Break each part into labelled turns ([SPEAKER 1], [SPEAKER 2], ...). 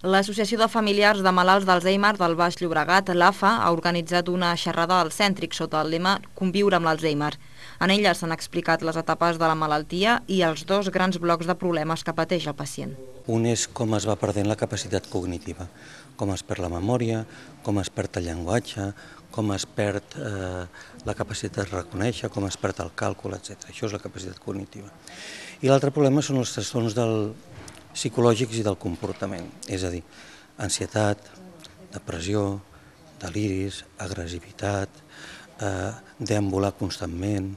[SPEAKER 1] L'Associació de Familiars de Malalts d'Alzheimer del Baix Llobregat, l'AFA, ha organitzat una xerrada al cèntric sota el lema Conviure amb l'Alzheimer. En ella s'han explicat les etapes de la malaltia i els dos grans blocs de problemes que pateix el pacient.
[SPEAKER 2] Un és com es va perdent la capacitat cognitiva, com es perd la memòria, com es perd el llenguatge, com es perd eh, la capacitat de reconèixer, com es perd el càlcul, etc. Això és la capacitat cognitiva. I l'altre problema són els trastorns del, psicològics i del comportament, és a dir, ansietat, depressió, deliris, agressivitat, eh, deambular constantment...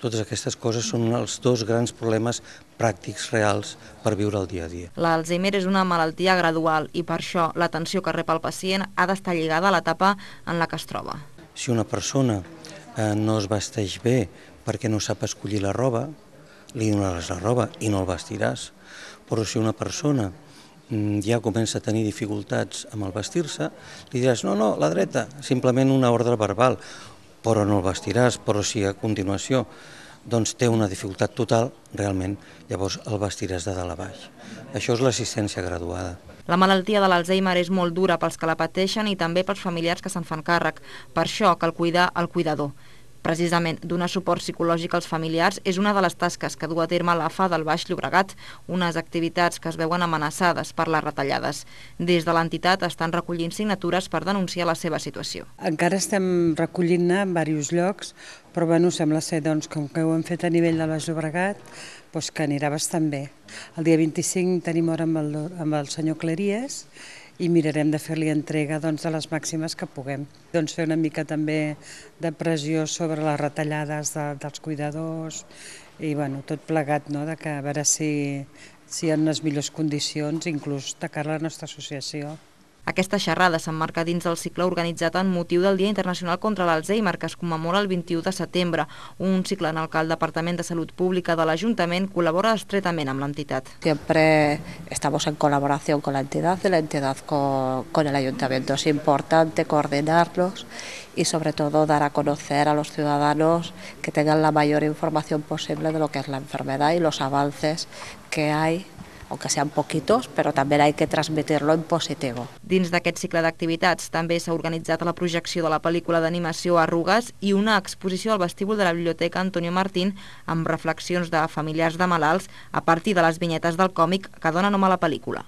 [SPEAKER 2] Totes aquestes coses són els dos grans problemes pràctics reals per viure el dia a dia.
[SPEAKER 1] L'Alzheimer és una malaltia gradual i per això l'atenció que rep el pacient ha d'estar lligada a l'etapa en la que es troba.
[SPEAKER 2] Si una persona eh, no es vesteix bé perquè no sap escollir la roba, li donaràs la roba i no el vestiràs. Però si una persona mm, ja comença a tenir dificultats amb el vestir-se, li diràs, no, no, la dreta, simplement una ordre verbal, però no el vestiràs, però si a continuació doncs té una dificultat total, realment llavors el vestiràs de dalt a baix. Això és l'assistència graduada.
[SPEAKER 1] La malaltia de l'Alzheimer és molt dura pels que la pateixen i també pels familiars que se'n fan càrrec. Per això cal cuidar el cuidador. Precisament, donar suport psicològic als familiars és una de les tasques que du a terme la FA del Baix Llobregat, unes activitats que es veuen amenaçades per les retallades. Des de l'entitat estan recollint signatures per denunciar la seva situació.
[SPEAKER 3] Encara estem recollint-ne en diversos llocs, però bueno, sembla ser doncs, com que ho hem fet a nivell del Baix Llobregat, doncs que anirà bastant bé. El dia 25 tenim hora amb el, amb el senyor Cleries i mirarem de fer-li entrega doncs, de les màximes que puguem. Doncs fer una mica també de pressió sobre les retallades de, dels cuidadors i bueno, tot plegat, no? de que a veure si, si hi ha les millors condicions,
[SPEAKER 1] inclús de cara a la nostra associació. Aquesta xerrada s'emmarca dins del cicle organitzat en motiu del Dia Internacional contra l'Alzheimer, que es commemora el 21 de setembre, un cicle en el que el Departament de Salut Pública de l'Ajuntament col·labora estretament amb l'entitat. Sempre estamos en col·laboració amb la entidad la entidad amb con el ayuntamiento. Es importante coordinarlos y dar a conèixer a los que tengan la major informació possible de lo que és la enfermedad i los avances que hay aunque sean poquitos, pero también hay que transmitirlo en positivo. Dins d'aquest cicle d'activitats també s'ha organitzat la projecció de la pel·lícula d'animació Arrugues i una exposició al vestíbul de la Biblioteca Antonio Martín amb reflexions de familiars de malalts a partir de les vinyetes del còmic que dona nom a la pel·lícula.